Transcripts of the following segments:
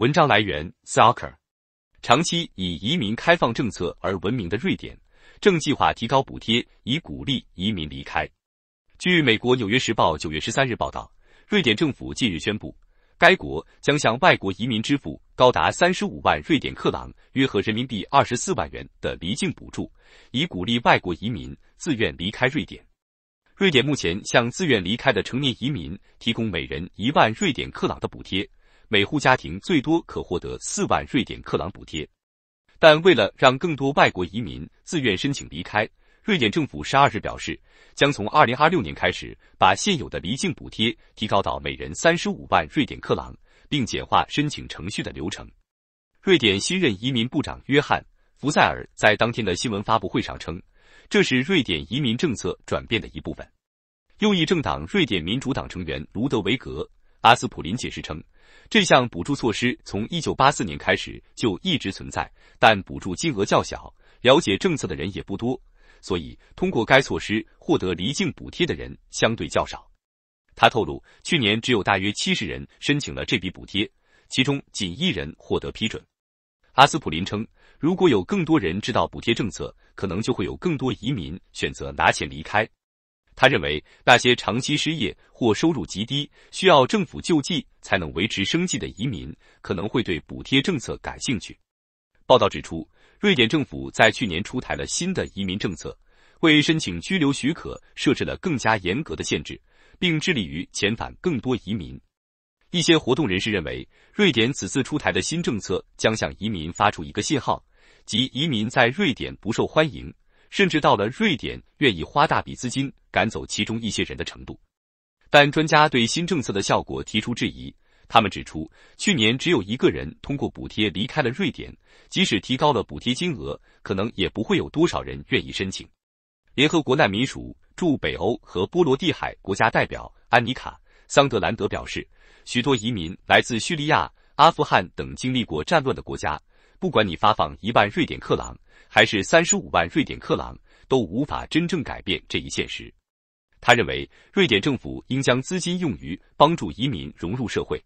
文章来源：Soccer。长期以移民开放政策而闻名的瑞典，正计划提高补贴，以鼓励移民离开。据美国《纽约时报》九月十三日报道，瑞典政府近日宣布，该国将向外国移民支付高达三十五万瑞典克朗（约合人民币二十四万元）的离境补助，以鼓励外国移民自愿离开瑞典。瑞典目前向自愿离开的成年移民提供每人一万瑞典克朗的补贴。每户家庭最多可获得四万瑞典克朗补贴，但为了让更多外国移民自愿申请离开，瑞典政府十二日表示，将从二零二六年开始把现有的离境补贴提高到每人三十五万瑞典克朗，并简化申请程序的流程。瑞典新任移民部长约翰·福塞尔在当天的新闻发布会上称，这是瑞典移民政策转变的一部分。右翼政党瑞典民主党成员卢德维格。阿斯普林解释称，这项补助措施从1984年开始就一直存在，但补助金额较小，了解政策的人也不多，所以通过该措施获得离境补贴的人相对较少。他透露，去年只有大约70人申请了这笔补贴，其中仅一人获得批准。阿斯普林称，如果有更多人知道补贴政策，可能就会有更多移民选择拿钱离开。他认为，那些长期失业或收入极低，需要政府救济才能维持生计的移民，可能会对补贴政策感兴趣。报道指出，瑞典政府在去年出台了新的移民政策，为申请居留许可设置了更加严格的限制，并致力于遣返更多移民。一些活动人士认为，瑞典此次出台的新政策将向移民发出一个信号，即移民在瑞典不受欢迎。甚至到了瑞典愿意花大笔资金赶走其中一些人的程度，但专家对新政策的效果提出质疑。他们指出，去年只有一个人通过补贴离开了瑞典，即使提高了补贴金额，可能也不会有多少人愿意申请。联合国难民署驻北欧和波罗的海国家代表安妮卡·桑德兰德表示，许多移民来自叙利亚、阿富汗等经历过战乱的国家。不管你发放一万瑞典克朗，还是三十五万瑞典克朗，都无法真正改变这一现实。他认为，瑞典政府应将资金用于帮助移民融入社会。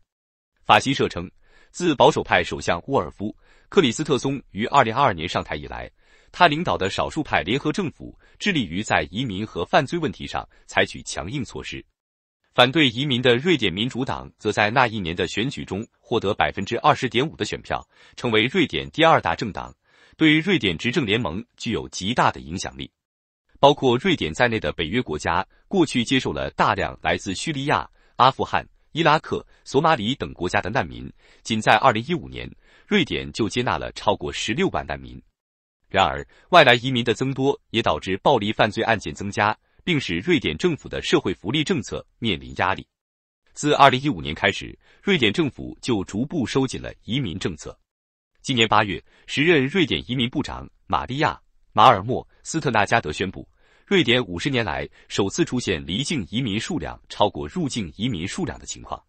法新社称，自保守派首相沃尔夫·克里斯特松于二零二二年上台以来，他领导的少数派联合政府致力于在移民和犯罪问题上采取强硬措施。反对移民的瑞典民主党则在那一年的选举中获得百分之二十点五的选票，成为瑞典第二大政党，对于瑞典执政联盟具有极大的影响力。包括瑞典在内的北约国家过去接受了大量来自叙利亚、阿富汗、伊拉克、索马里等国家的难民，仅在二零一五年，瑞典就接纳了超过十六万难民。然而，外来移民的增多也导致暴力犯罪案件增加。并使瑞典政府的社会福利政策面临压力。自2015年开始，瑞典政府就逐步收紧了移民政策。今年8月，时任瑞典移民部长玛利亚·马尔默斯特纳加德宣布，瑞典五十年来首次出现离境移民数量超过入境移民数量的情况。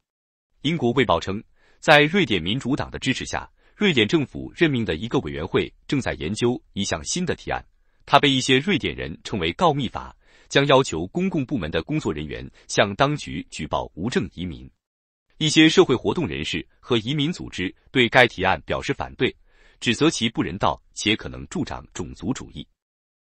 英国卫报称，在瑞典民主党的支持下，瑞典政府任命的一个委员会正在研究一项新的提案，它被一些瑞典人称为“告密法”。将要求公共部门的工作人员向当局举报无证移民。一些社会活动人士和移民组织对该提案表示反对，指责其不人道且可能助长种族主义。